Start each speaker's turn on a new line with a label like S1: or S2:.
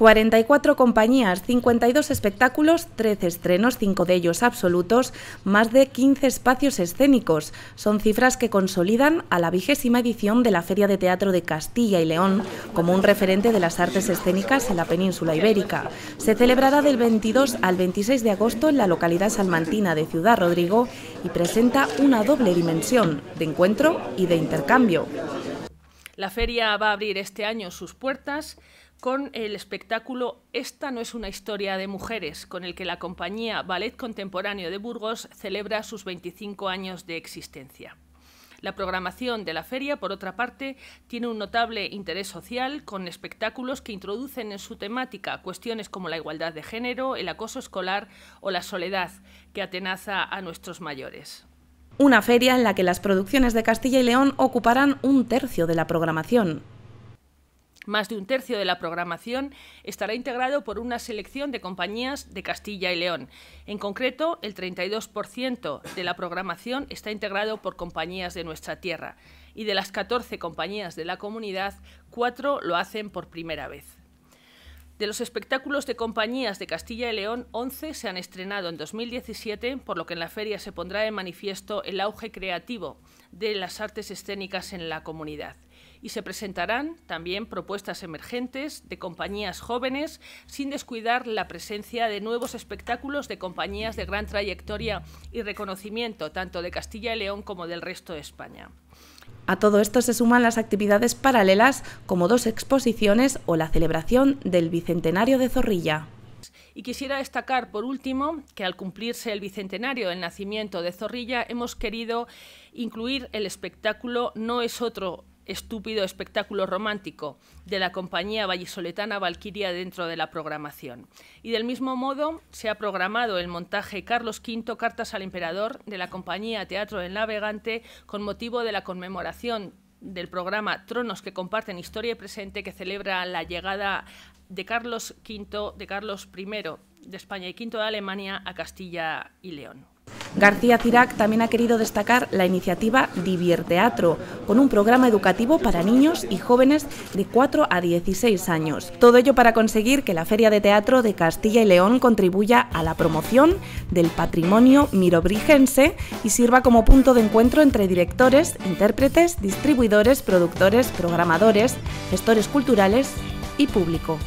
S1: 44 compañías, 52 espectáculos, 13 estrenos, 5 de ellos absolutos, más de 15 espacios escénicos. Son cifras que consolidan a la vigésima edición de la Feria de Teatro de Castilla y León como un referente de las artes escénicas en la península ibérica. Se celebrará del 22 al 26 de agosto en la localidad salmantina de Ciudad Rodrigo y presenta una doble dimensión de encuentro y de intercambio.
S2: La feria va a abrir este año sus puertas con el espectáculo Esta no es una historia de mujeres, con el que la compañía Ballet Contemporáneo de Burgos celebra sus 25 años de existencia. La programación de la feria, por otra parte, tiene un notable interés social con espectáculos que introducen en su temática cuestiones como la igualdad de género, el acoso escolar o la soledad que atenaza a nuestros mayores.
S1: Una feria en la que las producciones de Castilla y León ocuparán un tercio de la programación.
S2: Más de un tercio de la programación estará integrado por una selección de compañías de Castilla y León. En concreto, el 32% de la programación está integrado por compañías de nuestra tierra y de las 14 compañías de la comunidad, 4 lo hacen por primera vez. De los espectáculos de compañías de Castilla y León, 11 se han estrenado en 2017, por lo que en la feria se pondrá de manifiesto el auge creativo de las artes escénicas en la comunidad y se presentarán también propuestas emergentes de compañías jóvenes sin descuidar la presencia de nuevos espectáculos de compañías de gran trayectoria y reconocimiento tanto de Castilla y León como del resto de España.
S1: A todo esto se suman las actividades paralelas como dos exposiciones o la celebración del Bicentenario de Zorrilla.
S2: Y quisiera destacar, por último, que al cumplirse el bicentenario del nacimiento de Zorrilla, hemos querido incluir el espectáculo No es otro estúpido espectáculo romántico de la compañía vallisoletana Valquiria dentro de la programación. Y del mismo modo se ha programado el montaje Carlos V Cartas al Emperador de la compañía Teatro del Navegante con motivo de la conmemoración del programa Tronos que comparten historia y presente que celebra la llegada de Carlos V, de Carlos I de España y V de Alemania a Castilla y León.
S1: García Cirac también ha querido destacar la iniciativa Divier Teatro, con un programa educativo para niños y jóvenes de 4 a 16 años. Todo ello para conseguir que la Feria de Teatro de Castilla y León contribuya a la promoción del patrimonio mirobrigense y sirva como punto de encuentro entre directores, intérpretes, distribuidores, productores, programadores, gestores culturales y público.